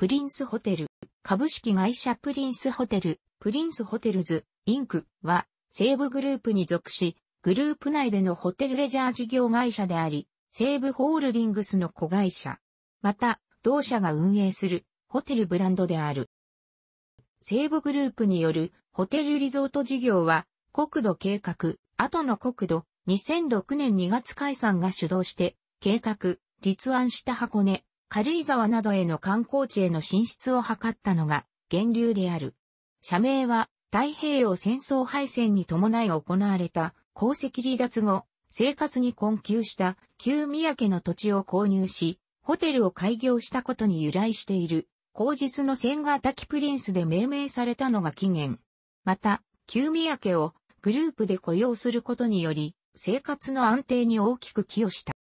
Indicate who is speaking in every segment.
Speaker 1: プリンスホテル、株式会社プリンスホテル、プリンスホテルズ、インクは、西武グループに属し、グループ内でのホテルレジャー事業会社であり、西武ホールディングスの子会社。また、同社が運営するホテルブランドである。西武グループによるホテルリゾート事業は、国土計画、後の国土、2006年2月解散が主導して、計画、立案した箱根、軽井沢などへの観光地への進出を図ったのが源流である。社名は太平洋戦争敗戦に伴い行われた功績離脱後、生活に困窮した旧宮家の土地を購入し、ホテルを開業したことに由来している、後日の千ヶ滝プリンスで命名されたのが起源。また、旧宮家をグループで雇用することにより、生活の安定に大きく寄与した。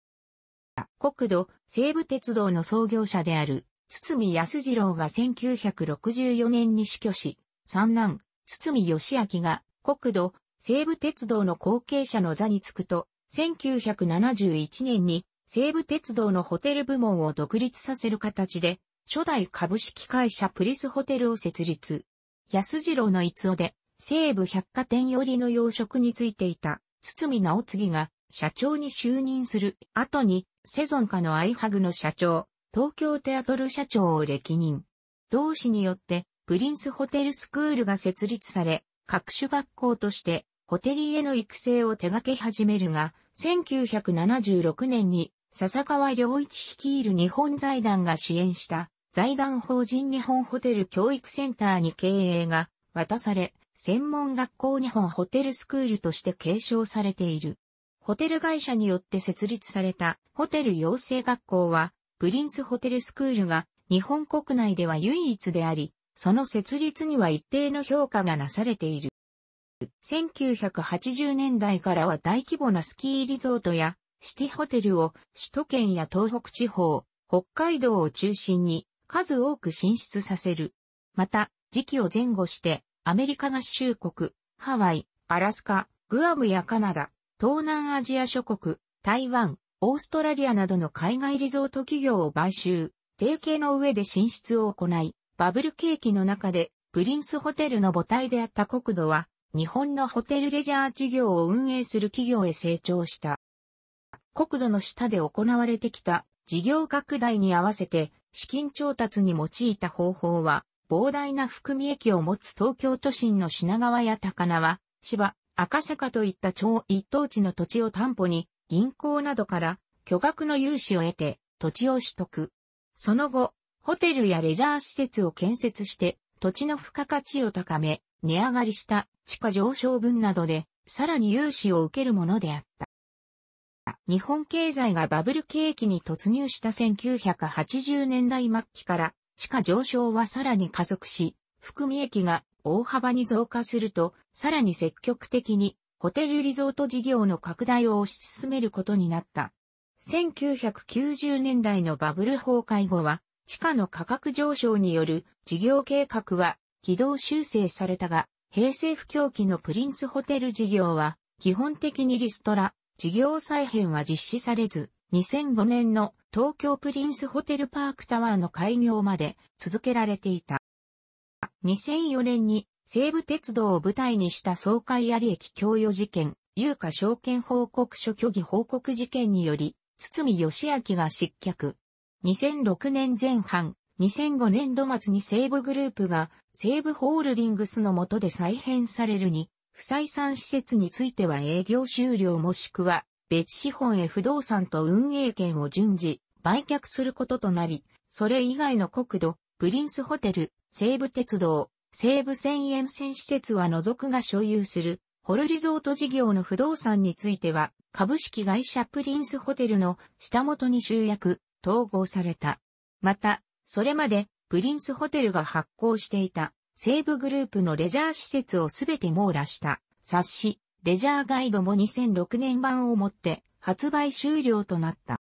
Speaker 1: 国土、西武鉄道の創業者である、堤康次郎が1964年に死去し、三男、堤義明が国土、西武鉄道の後継者の座につくと、1971年に西武鉄道のホテル部門を独立させる形で、初代株式会社プリスホテルを設立。安次郎の逸尾で、西武百貨店寄りの洋食についていた、堤直次が社長に就任する後に、セゾン家のアイハグの社長、東京テアトル社長を歴任。同氏によって、プリンスホテルスクールが設立され、各種学校として、ホテリーへの育成を手掛け始めるが、1976年に、笹川良一率いる日本財団が支援した財団法人日本ホテル教育センターに経営が渡され、専門学校日本ホテルスクールとして継承されている。ホテル会社によって設立されたホテル養成学校は、プリンスホテルスクールが日本国内では唯一であり、その設立には一定の評価がなされている。1980年代からは大規模なスキーリゾートやシティホテルを首都圏や東北地方、北海道を中心に数多く進出させる。また、時期を前後してアメリカ合衆国、ハワイ、アラスカ、グアムやカナダ、東南アジア諸国、台湾、オーストラリアなどの海外リゾート企業を買収、提携の上で進出を行い、バブル景気の中でプリンスホテルの母体であった国土は、日本のホテルレジャー事業を運営する企業へ成長した。国土の下で行われてきた事業拡大に合わせて資金調達に用いた方法は、膨大な含み益を持つ東京都心の品川や高輪、芝、赤坂といった超一等地の土地を担保に、銀行などから巨額の融資を得て土地を取得。その後、ホテルやレジャー施設を建設して土地の付加価値を高め、値上がりした地価上昇分などで、さらに融資を受けるものであった。日本経済がバブル景気に突入した1980年代末期から、地価上昇はさらに加速し、含み益が大幅に増加すると、さらに積極的にホテルリゾート事業の拡大を推し進めることになった。1990年代のバブル崩壊後は、地価の価格上昇による事業計画は軌道修正されたが、平成不況期のプリンスホテル事業は、基本的にリストラ、事業再編は実施されず、2005年の東京プリンスホテルパークタワーの開業まで続けられていた。2004年に西武鉄道を舞台にした総会有駅供与事件、有価証券報告書虚偽報告事件により、堤義明が失脚。2006年前半、2005年度末に西武グループが西武ホールディングスの下で再編されるに、不採算施設については営業終了もしくは別資本へ不動産と運営権を順次売却することとなり、それ以外の国土、プリンスホテル、西武鉄道、西武線沿線施設は除くが所有する、ホルリゾート事業の不動産については、株式会社プリンスホテルの下元に集約、統合された。また、それまで、プリンスホテルが発行していた、西武グループのレジャー施設をすべて網羅した、冊子、レジャーガイドも2006年版をもって、発売終了となった。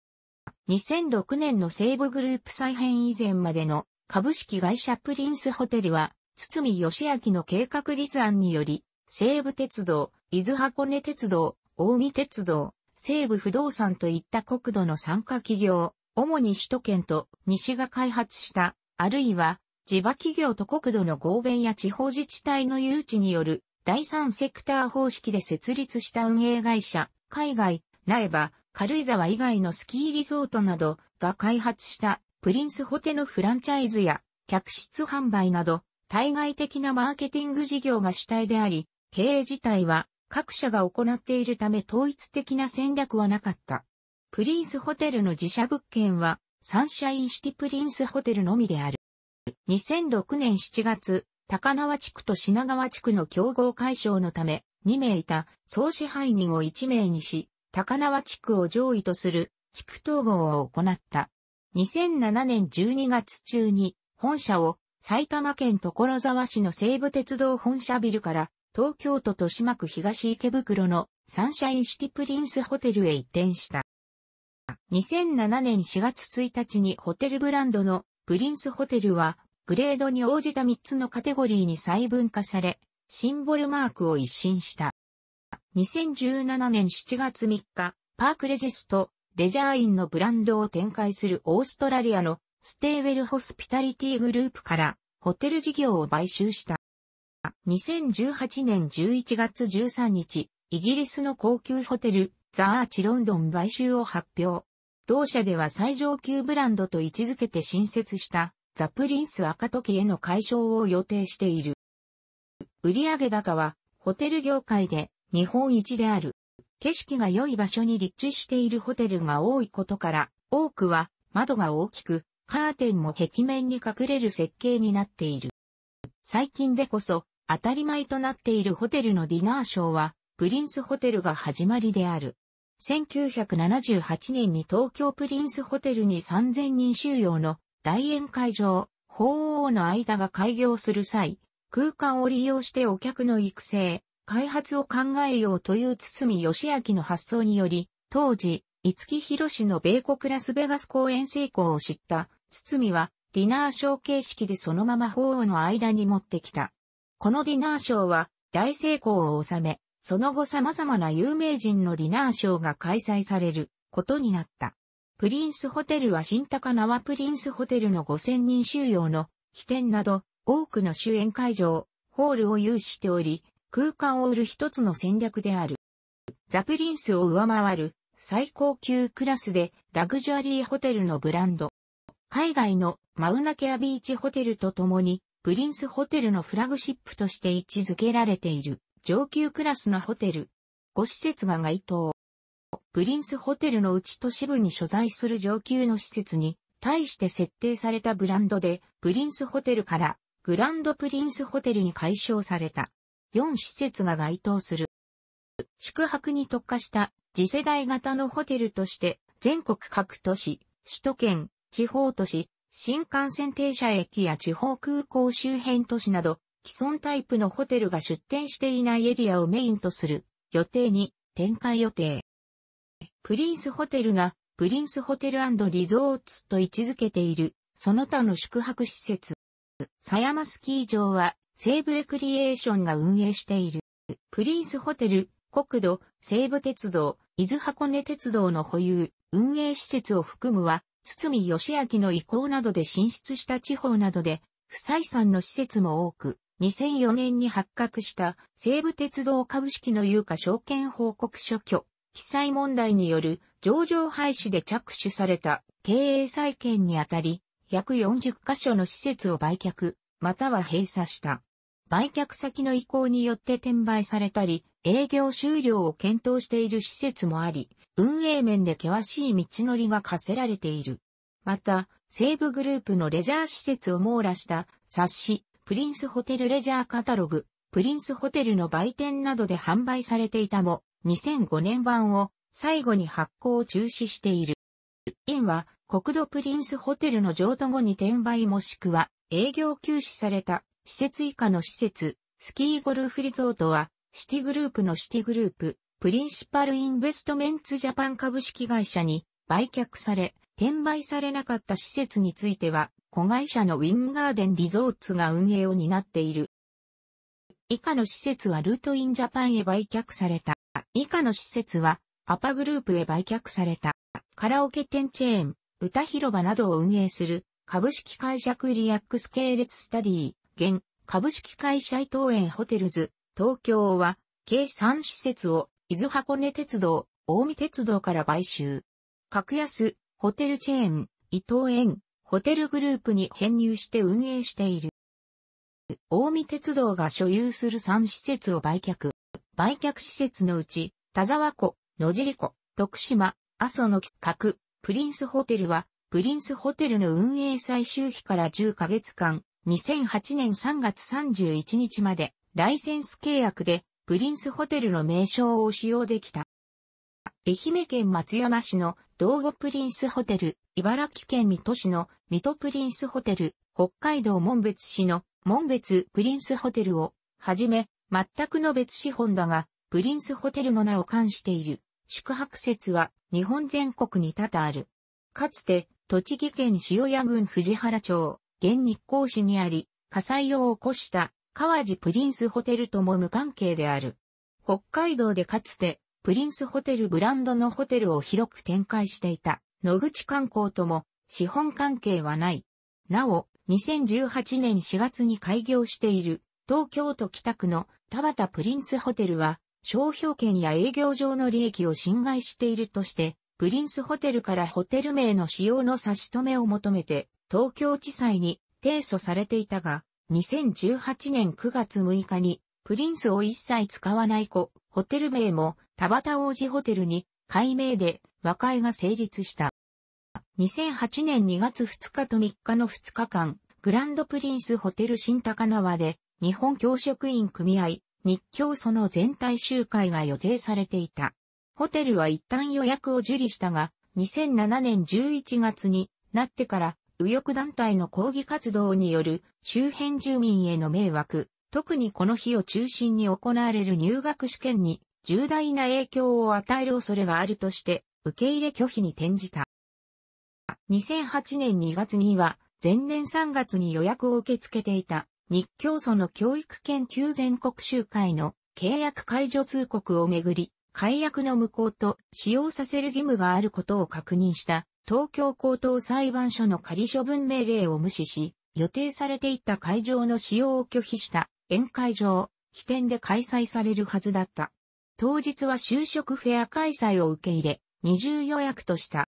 Speaker 1: 2006年の西武グループ再編以前までの株式会社プリンスホテルは、堤義明の計画立案により、西武鉄道、伊豆箱根鉄道、大見鉄道、西武不動産といった国土の参加企業、主に首都圏と西が開発した、あるいは地場企業と国土の合弁や地方自治体の誘致による第三セクター方式で設立した運営会社、海外、苗場、軽井沢以外のスキーリゾートなどが開発したプリンスホテのフランチャイズや客室販売など対外的なマーケティング事業が主体であり、経営自体は各社が行っているため統一的な戦略はなかった。プリンスホテルの自社物件はサンシャインシティプリンスホテルのみである。2006年7月、高輪地区と品川地区の競合解消のため、2名いた総支配人を1名にし、高輪地区を上位とする地区統合を行った。2007年12月中に本社を埼玉県所沢市の西武鉄道本社ビルから東京都豊島区東池袋のサンシャインシティプリンスホテルへ移転した。2007年4月1日にホテルブランドのプリンスホテルはグレードに応じた3つのカテゴリーに細分化され、シンボルマークを一新した。2017年7月3日、パークレジストレジャーインのブランドを展開するオーストラリアのステーウェルホスピタリティグループからホテル事業を買収した。2018年11月13日、イギリスの高級ホテル、ザ・アーチ・ロンドン買収を発表。同社では最上級ブランドと位置づけて新設したザ・プリンス赤時への解消を予定している。売上高はホテル業界で日本一である景色が良い場所に立地しているホテルが多いことから、多くは窓が大きく、カーテンも壁面に隠れる設計になっている。最近でこそ、当たり前となっているホテルのディナーショーは、プリンスホテルが始まりである。1978年に東京プリンスホテルに3000人収容の大宴会場、鳳凰の間が開業する際、空間を利用してお客の育成、開発を考えようという堤義明の発想により、当時、五木博士の米国ラスベガス公演成功を知った堤は、ディナーショー形式でそのまま鳳凰の間に持ってきた。このディナーショーは大成功を収め、その後様々な有名人のディナーショーが開催されることになった。プリンスホテルは新高輪プリンスホテルの5000人収容の起点など多くの主演会場、ホールを有しており、空間を売る一つの戦略である。ザ・プリンスを上回る最高級クラスでラグジュアリーホテルのブランド。海外のマウナケアビーチホテルと共にプリンスホテルのフラグシップとして位置づけられている上級クラスのホテル。5施設が該当。プリンスホテルのうち都市部に所在する上級の施設に対して設定されたブランドでプリンスホテルからグランドプリンスホテルに解消された。4施設が該当する。宿泊に特化した次世代型のホテルとして、全国各都市、首都圏、地方都市、新幹線停車駅や地方空港周辺都市など、既存タイプのホテルが出店していないエリアをメインとする予定に展開予定。プリンスホテルがプリンスホテルリゾーツと位置づけているその他の宿泊施設。狭山スキー場は、西武レクリエーションが運営している、プリンスホテル、国土、西武鉄道、伊豆箱根鉄道の保有、運営施設を含むは、堤義明の意向などで進出した地方などで、不採算の施設も多く、2004年に発覚した西武鉄道株式の有価証券報告書挙、記載問題による上場廃止で着手された経営再建にあたり、約40カ所の施設を売却、または閉鎖した。売却先の意向によって転売されたり、営業終了を検討している施設もあり、運営面で険しい道のりが課せられている。また、西部グループのレジャー施設を網羅した冊子、プリンスホテルレジャーカタログ、プリンスホテルの売店などで販売されていたも、2005年版を最後に発行を中止している。インは国土プリンスホテルの譲渡後に転売もしくは営業休止された施設以下の施設、スキーゴルフリゾートは、シティグループのシティグループ、プリンシパルインベストメンツジャパン株式会社に売却され、転売されなかった施設については、子会社のウィンガーデンリゾーツが運営を担っている。以下の施設はルートインジャパンへ売却された。以下の施設は、アパグループへ売却された。カラオケ店チェーン、歌広場などを運営する株式会社クリアックス系列スタディ、現株式会社伊東園ホテルズ、東京は計3施設を伊豆箱根鉄道、大見鉄道から買収。格安、ホテルチェーン、伊東園、ホテルグループに編入して運営している。大見鉄道が所有する3施設を売却。売却施設のうち、田沢湖、野尻湖、徳島、阿蘇の企画、プリンスホテルは、プリンスホテルの運営最終日から10ヶ月間、2008年3月31日まで、ライセンス契約で、プリンスホテルの名称を使用できた。愛媛県松山市の道後プリンスホテル、茨城県水戸市の水戸プリンスホテル、北海道門別市の門別プリンスホテルを、はじめ、全くの別資本だが、プリンスホテルの名を冠している。宿泊施設は、日本全国に多々ある。かつて、栃木県塩谷郡藤原町、現日光市にあり、火災を起こした川地プリンスホテルとも無関係である。北海道でかつて、プリンスホテルブランドのホテルを広く展開していた、野口観光とも、資本関係はない。なお、2018年4月に開業している、東京都北区の田端プリンスホテルは、商標権や営業上の利益を侵害しているとして、プリンスホテルからホテル名の使用の差し止めを求めて、東京地裁に提訴されていたが、2018年9月6日に、プリンスを一切使わない子、ホテル名も田端王子ホテルに、改名で和解が成立した。2008年2月2日と3日の2日間、グランドプリンスホテル新高輪で、日本教職員組合、日教その全体集会が予定されていた。ホテルは一旦予約を受理したが、2007年11月になってから、右翼団体の抗議活動による周辺住民への迷惑、特にこの日を中心に行われる入学試験に重大な影響を与える恐れがあるとして、受け入れ拒否に転じた。2008年2月には、前年3月に予約を受け付けていた日教祖の教育研究全国集会の契約解除通告をめぐり、解約の無効と使用させる義務があることを確認した東京高等裁判所の仮処分命令を無視し、予定されていた会場の使用を拒否した宴会場、起点で開催されるはずだった。当日は就職フェア開催を受け入れ、二重予約とした。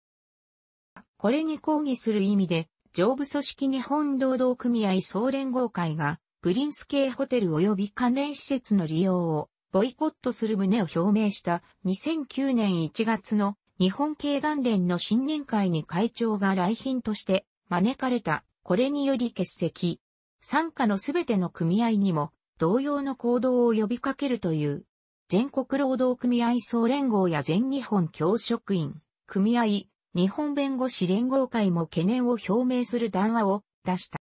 Speaker 1: これに抗議する意味で、上部組織日本労働組合総連合会が、プリンス系ホテル及び関連施設の利用をボイコットする旨を表明した2009年1月の日本経団連の新年会に会長が来賓として招かれたこれにより欠席。参加のすべての組合にも同様の行動を呼びかけるという全国労働組合総連合や全日本教職員、組合、日本弁護士連合会も懸念を表明する談話を出した。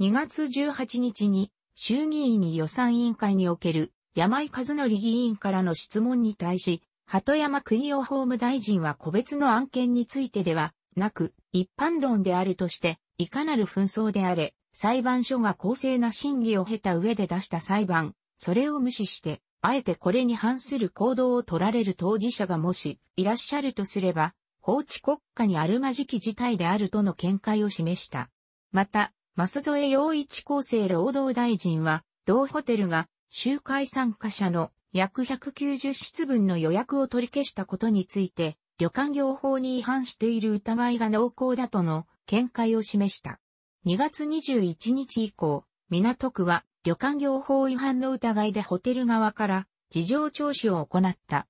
Speaker 1: 2月18日に衆議院予算委員会における山井和則議員からの質問に対し、鳩山国夫法務大臣は個別の案件についてではなく、一般論であるとして、いかなる紛争であれ、裁判所が公正な審議を経た上で出した裁判、それを無視して、あえてこれに反する行動を取られる当事者がもし、いらっしゃるとすれば、法治国家にあるまじき事態であるとの見解を示した。また、舛添洋一厚生労働大臣は、同ホテルが集会参加者の約190室分の予約を取り消したことについて、旅館業法に違反している疑いが濃厚だとの見解を示した。2月21日以降、港区は旅館業法違反の疑いでホテル側から事情聴取を行った。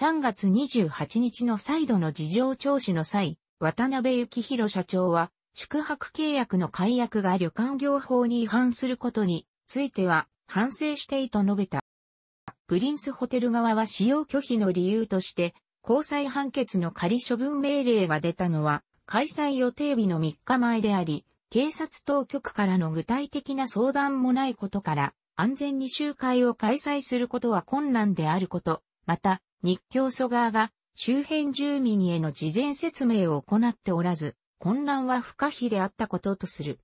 Speaker 1: 3月28日の再度の事情聴取の際、渡辺幸宏社長は、宿泊契約の解約が旅館業法に違反することについては反省していと述べた。プリンスホテル側は使用拒否の理由として、交際判決の仮処分命令が出たのは、開催予定日の3日前であり、警察当局からの具体的な相談もないことから、安全に集会を開催することは困難であること、また、日教祖側が周辺住民への事前説明を行っておらず、混乱は不可避であったこととする。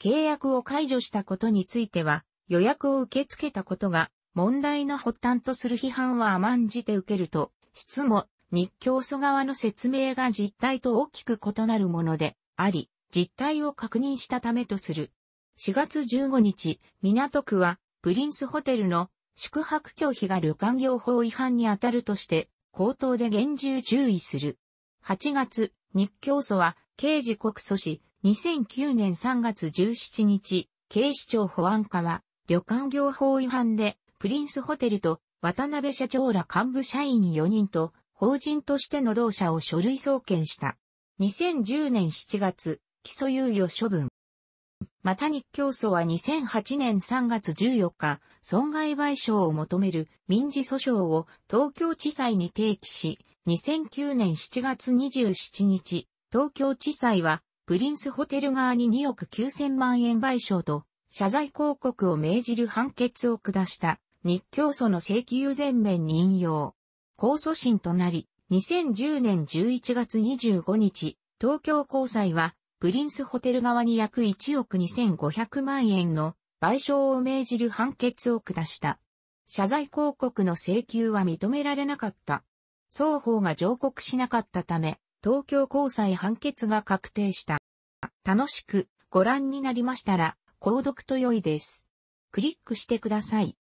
Speaker 1: 契約を解除したことについては、予約を受け付けたことが問題の発端とする批判は甘んじて受けると、質も日教祖側の説明が実態と大きく異なるものであり、実態を確認したためとする。4月15日、港区はプリンスホテルの宿泊拒否が旅館業法違反に当たるとして、口頭で厳重注意する。8月、日教祖は、刑事告訴し、2009年3月17日、警視庁保安課は、旅館業法違反で、プリンスホテルと渡辺社長ら幹部社員4人と、法人としての同社を書類送検した。2010年7月、基礎猶予処分。また日教祖は2008年3月14日、損害賠償を求める民事訴訟を東京地裁に提起し、2009年7月27日、東京地裁はプリンスホテル側に2億9000万円賠償と謝罪広告を命じる判決を下した日教組の請求全面任用。控訴審となり、2010年11月25日、東京高裁はプリンスホテル側に約1億2500万円の賠償を命じる判決を下した。謝罪広告の請求は認められなかった。双方が上告しなかったため、東京高裁判決が確定した。楽しくご覧になりましたら、購読と良いです。クリックしてください。